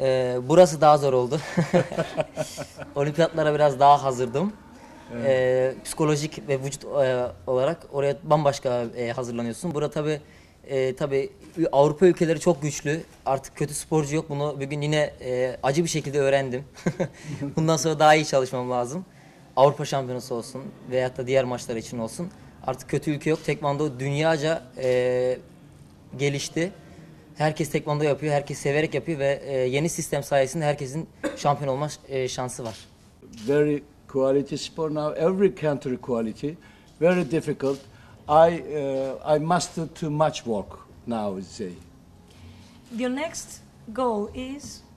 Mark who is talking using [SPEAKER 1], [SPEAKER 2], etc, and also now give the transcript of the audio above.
[SPEAKER 1] Ee, burası daha zor oldu. Olimpiyatlara biraz daha hazırdım. Evet. Ee, psikolojik ve vücut e, olarak oraya bambaşka e, hazırlanıyorsun. Burada tabi e, tabi Avrupa ülkeleri çok güçlü. Artık kötü sporcu yok. Bunu bugün yine e, acı bir şekilde öğrendim. Bundan sonra daha iyi çalışmam lazım. Avrupa Şampiyonası olsun veyahut da diğer maçlar için olsun. Artık kötü ülke yok. Tekvando dünyaca e, gelişti. Herkes tekvando yapıyor, herkes severek yapıyor ve e, yeni sistem sayesinde herkesin şampiyon olma e, şansı var.
[SPEAKER 2] Very quality sport now. Every country quality. Very difficult. I uh, I mastered too much work now. say.
[SPEAKER 1] Your next goal is